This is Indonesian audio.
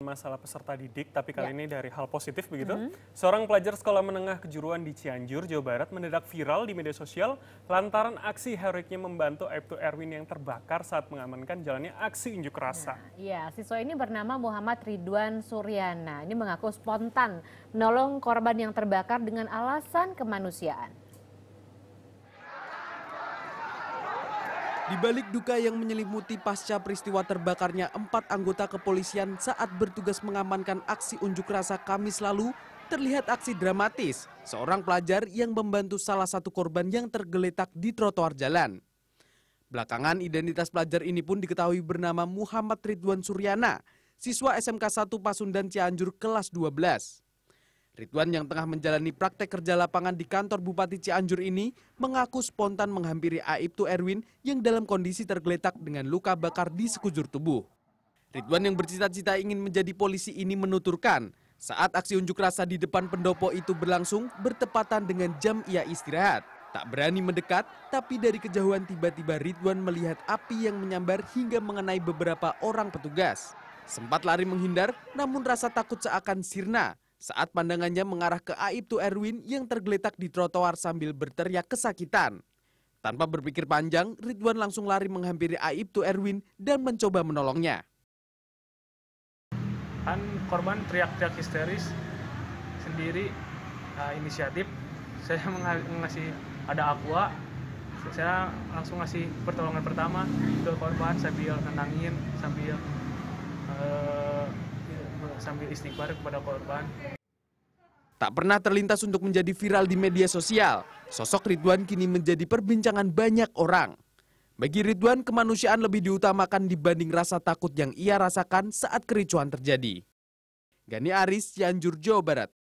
masalah peserta didik, tapi kali ya. ini dari hal positif begitu. Mm -hmm. Seorang pelajar sekolah menengah kejuruan di Cianjur, Jawa Barat mendadak viral di media sosial lantaran aksi heroiknya membantu Aibtu Erwin yang terbakar saat mengamankan jalannya aksi unjuk rasa. Nah, ya, siswa ini bernama Muhammad Ridwan Suryana. Ini mengaku spontan menolong korban yang terbakar dengan alasan kemanusiaan. Di balik duka yang menyelimuti pasca peristiwa terbakarnya empat anggota kepolisian saat bertugas mengamankan aksi unjuk rasa Kamis lalu, terlihat aksi dramatis seorang pelajar yang membantu salah satu korban yang tergeletak di trotoar jalan. Belakangan identitas pelajar ini pun diketahui bernama Muhammad Ridwan Suryana, siswa SMK 1 Pasundan Cianjur kelas 12. Ridwan yang tengah menjalani praktek kerja lapangan di kantor Bupati Cianjur ini mengaku spontan menghampiri Aibtu Erwin yang dalam kondisi tergeletak dengan luka bakar di sekujur tubuh. Ridwan yang bercita-cita ingin menjadi polisi ini menuturkan, saat aksi unjuk rasa di depan pendopo itu berlangsung bertepatan dengan jam ia istirahat. Tak berani mendekat, tapi dari kejauhan tiba-tiba Ridwan melihat api yang menyambar hingga mengenai beberapa orang petugas. Sempat lari menghindar, namun rasa takut seakan sirna saat pandangannya mengarah ke Aibtu Erwin yang tergeletak di trotoar sambil berteriak kesakitan. Tanpa berpikir panjang, Ridwan langsung lari menghampiri Aibtu Erwin dan mencoba menolongnya. Kan korban teriak-teriak histeris sendiri uh, inisiatif. Saya mengasih ada aqua, saya langsung ngasih pertolongan pertama ke korban sambil nenangin, sambil uh, sambil istighfar kepada korban. Tak pernah terlintas untuk menjadi viral di media sosial, sosok Ridwan kini menjadi perbincangan banyak orang. Bagi Ridwan, kemanusiaan lebih diutamakan dibanding rasa takut yang ia rasakan saat kericuan terjadi. Gani Aris, Cianjur, Jawa Barat.